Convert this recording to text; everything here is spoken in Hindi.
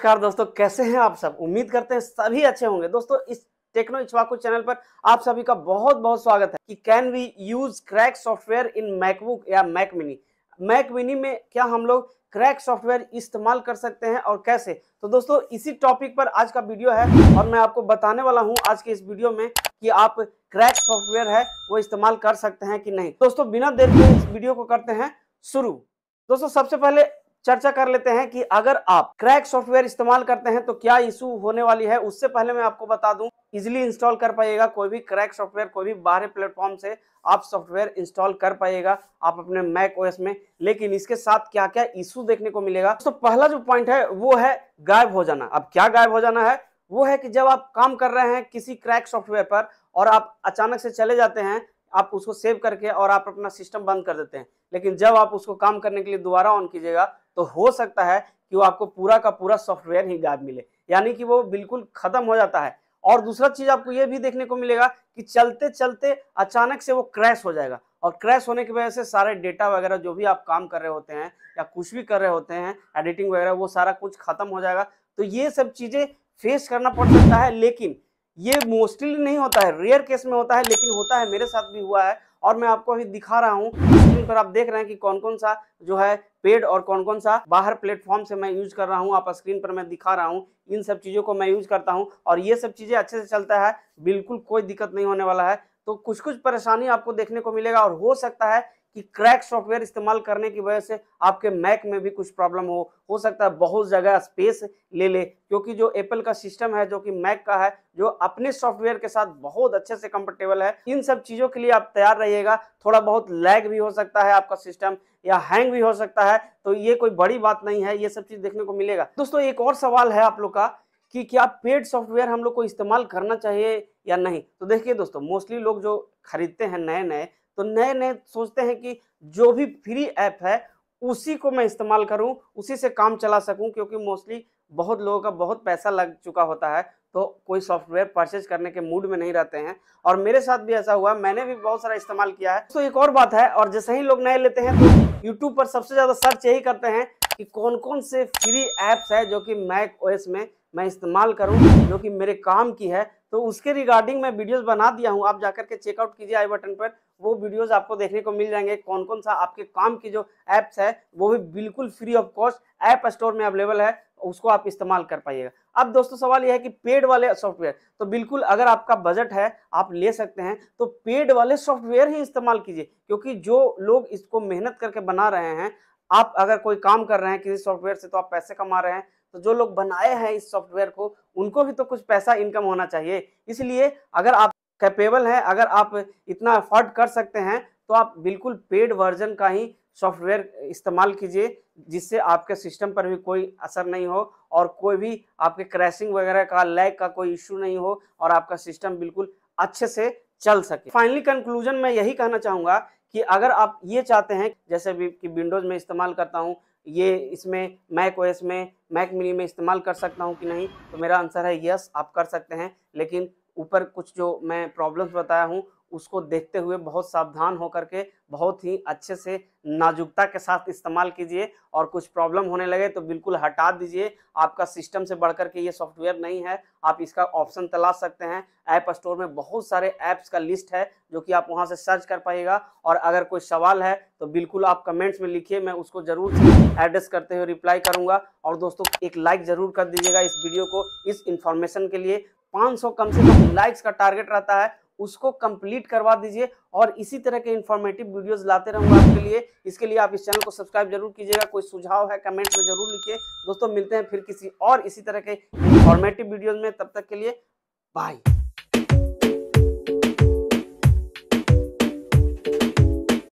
नमस्कार दोस्तों कैसे हैं आप सब उम्मीद करते हैं सभी अच्छे होंगे दोस्तों इस टेक्नो इच्छवाकू चैनल पर आप सभी का बहुत बहुत स्वागत है कि can we use crack software in MacBook या मैक मिनी मैक मिनी में क्या हम लोग क्रैक सॉफ्टवेयर इस्तेमाल कर सकते हैं और कैसे तो दोस्तों इसी टॉपिक पर आज का वीडियो है और मैं आपको बताने वाला हूं आज के इस वीडियो में कि आप क्रैक सॉफ्टवेयर है वो इस्तेमाल कर सकते हैं कि नहीं दोस्तों बिना देर के इस वीडियो को करते हैं शुरू दोस्तों सबसे पहले चर्चा कर लेते हैं कि अगर आप क्रैक सॉफ्टवेयर इस्तेमाल करते हैं तो क्या इशू होने वाली है उससे पहले मैं आपको बता दूं इजिली इंस्टॉल कर पाएगा कोई भी क्रैक सॉफ्टवेयर कोई भी बाहरी प्लेटफॉर्म से आप सॉफ्टवेयर इंस्टॉल कर पाएगा आप अपने मैक ओएस में लेकिन इसके साथ क्या क्या इशू देखने को मिलेगा तो पहला जो पॉइंट है वो है गायब हो जाना अब क्या गायब हो जाना है वो है कि जब आप काम कर रहे हैं किसी क्रैक सॉफ्टवेयर पर और आप अचानक से चले जाते हैं आप उसको सेव करके और आप अपना सिस्टम बंद कर देते हैं लेकिन जब आप उसको काम करने के लिए दोबारा ऑन कीजिएगा तो हो सकता है कि वो आपको पूरा का पूरा सॉफ्टवेयर ही गायब मिले यानी कि वो बिल्कुल खत्म हो जाता है और दूसरा चीज आपको ये भी देखने को मिलेगा कि चलते चलते अचानक से वो क्रैश हो जाएगा और क्रैश होने की वजह से सारे डेटा वगैरह जो भी आप काम कर रहे होते हैं या कुछ भी कर रहे होते हैं एडिटिंग वगैरह वो सारा कुछ खत्म हो जाएगा तो ये सब चीजें फेस करना पड़ सकता है लेकिन ये मोस्टली नहीं होता है रेयर केस में होता है लेकिन होता है मेरे साथ भी हुआ है और मैं आपको अभी दिखा रहा हूँ स्क्रीन पर आप देख रहे हैं कि कौन कौन सा जो है पेड और कौन कौन सा बाहर प्लेटफॉर्म से मैं यूज कर रहा हूँ आप स्क्रीन पर मैं दिखा रहा हूँ इन सब चीज़ों को मैं यूज करता हूँ और ये सब चीज़ें अच्छे से चलता है बिल्कुल कोई दिक्कत नहीं होने वाला है तो कुछ कुछ परेशानी आपको देखने को मिलेगा और हो सकता है कि क्रैक सॉफ्टवेयर इस्तेमाल करने की वजह से आपके मैक में भी कुछ प्रॉब्लम हो हो सकता है बहुत जगह स्पेस ले ले क्योंकि जो एप्पल का सिस्टम है जो कि मैक का है जो अपने सॉफ्टवेयर के साथ बहुत अच्छे से कंफर्टेबल है इन सब चीज़ों के लिए आप तैयार रहिएगा थोड़ा बहुत लैग भी हो सकता है आपका सिस्टम या हैंग भी हो सकता है तो ये कोई बड़ी बात नहीं है ये सब चीज़ देखने को मिलेगा दोस्तों एक और सवाल है आप लोग का कि क्या पेड सॉफ्टवेयर हम लोग को इस्तेमाल करना चाहिए या नहीं तो देखिए दोस्तों मोस्टली लोग जो खरीदते हैं नए नए तो नए नए सोचते हैं कि जो भी फ्री ऐप है उसी को मैं इस्तेमाल करूं उसी से काम चला सकूं क्योंकि मोस्टली बहुत लोगों का बहुत पैसा लग चुका होता है तो कोई सॉफ्टवेयर परचेज करने के मूड में नहीं रहते हैं और मेरे साथ भी ऐसा हुआ मैंने भी बहुत सारा इस्तेमाल किया है तो एक और बात है और जैसे ही लोग नए लेते हैं तो यूट्यूब पर सबसे ज़्यादा सर्च यही करते हैं कि कौन कौन से फ्री एप्स है जो कि मैक ओएस में मैं इस्तेमाल करूँ जो कि मेरे काम की है तो उसके रिगार्डिंग मैं वीडियोस बना दिया हूँ आप जाकर के चेकआउट कीजिए आई बटन पर वो वीडियोस आपको देखने को मिल जाएंगे कौन कौन सा आपके काम की जो ऐप्स है वो भी बिल्कुल free of cost App Store में अवेलेबल है उसको आप इस्तेमाल कर पाइएगा अब दोस्तों सवाल यह है कि पेड वाले सॉफ्टवेयर तो बिल्कुल अगर आपका बजट है आप ले सकते हैं तो पेड वाले सॉफ्टवेयर ही इस्तेमाल कीजिए क्योंकि जो लोग इसको मेहनत करके बना रहे हैं आप अगर कोई काम कर रहे हैं किसी सॉफ्टवेयर से तो आप पैसे कमा रहे हैं तो जो लोग बनाए हैं इस सॉफ्टवेयर को उनको भी तो कुछ पैसा इनकम होना चाहिए इसलिए अगर आप कैपेबल हैं अगर आप इतना अफोर्ड कर सकते हैं तो आप बिल्कुल पेड वर्जन का ही सॉफ्टवेयर इस्तेमाल कीजिए जिससे आपके सिस्टम पर भी कोई असर नहीं हो और कोई भी आपके क्रैशिंग वगैरह का लैग का कोई इश्यू नहीं हो और आपका सिस्टम बिल्कुल अच्छे से चल सके फाइनली कंक्लूजन मैं यही कहना चाहूँगा कि अगर आप ये चाहते हैं जैसे भी कि विंडोज़ में इस्तेमाल करता हूँ ये इसमें मैक ओ में मैक मिनी में इस्तेमाल कर सकता हूँ कि नहीं तो मेरा आंसर है यस आप कर सकते हैं लेकिन ऊपर कुछ जो मैं प्रॉब्लम्स बताया हूँ उसको देखते हुए बहुत सावधान होकर के बहुत ही अच्छे से नाजुकता के साथ इस्तेमाल कीजिए और कुछ प्रॉब्लम होने लगे तो बिल्कुल हटा दीजिए आपका सिस्टम से बढ़कर के ये सॉफ्टवेयर नहीं है आप इसका ऑप्शन तलाश सकते हैं ऐप स्टोर में बहुत सारे ऐप्स का लिस्ट है जो कि आप वहाँ से सर्च कर पाइएगा और अगर कोई सवाल है तो बिल्कुल आप कमेंट्स में लिखिए मैं उसको ज़रूर एड्रेस करते हुए रिप्लाई करूँगा और दोस्तों एक लाइक ज़रूर कर दीजिएगा इस वीडियो को इस इन्फॉर्मेशन के लिए 500 कम से कम लाइक्स का टारगेट रहता है उसको कंप्लीट करवा दीजिए और इसी तरह के इन्फॉर्मेटिव वीडियोस लाते रहूंगा आपके लिए इसके लिए आप इस चैनल को सब्सक्राइब जरूर कीजिएगा कोई सुझाव है कमेंट में जरूर लिखिए दोस्तों मिलते हैं फिर किसी और इसी तरह के इन्फॉर्मेटिव वीडियोज में तब तक के लिए बाई